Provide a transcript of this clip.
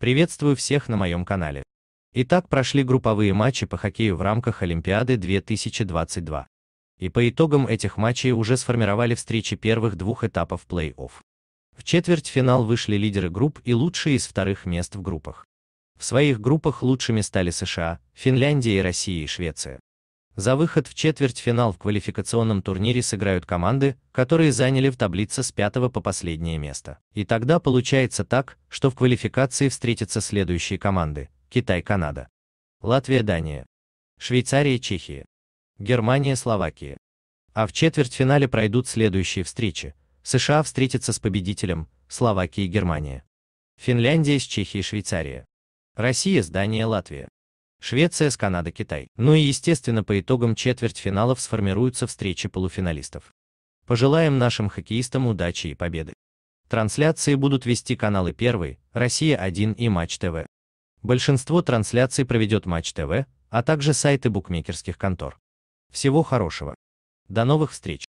Приветствую всех на моем канале. Итак, прошли групповые матчи по хоккею в рамках Олимпиады 2022. И по итогам этих матчей уже сформировали встречи первых двух этапов плей-офф. В четвертьфинал вышли лидеры групп и лучшие из вторых мест в группах. В своих группах лучшими стали США, Финляндия и Россия и Швеция. За выход в четвертьфинал в квалификационном турнире сыграют команды, которые заняли в таблице с пятого по последнее место. И тогда получается так, что в квалификации встретятся следующие команды – Китай-Канада, Латвия-Дания, Швейцария-Чехия, Германия-Словакия. А в четвертьфинале пройдут следующие встречи. США встретятся с победителем, Словакия и Германия. Финляндия с Чехией и Швейцария. Россия с Данией Латвия. Швеция с Канадой, Китай. Ну и естественно по итогам четвертьфиналов сформируются встречи полуфиналистов. Пожелаем нашим хоккеистам удачи и победы. Трансляции будут вести каналы Первый, Россия-1 и Матч ТВ. Большинство трансляций проведет Матч ТВ, а также сайты букмекерских контор. Всего хорошего. До новых встреч.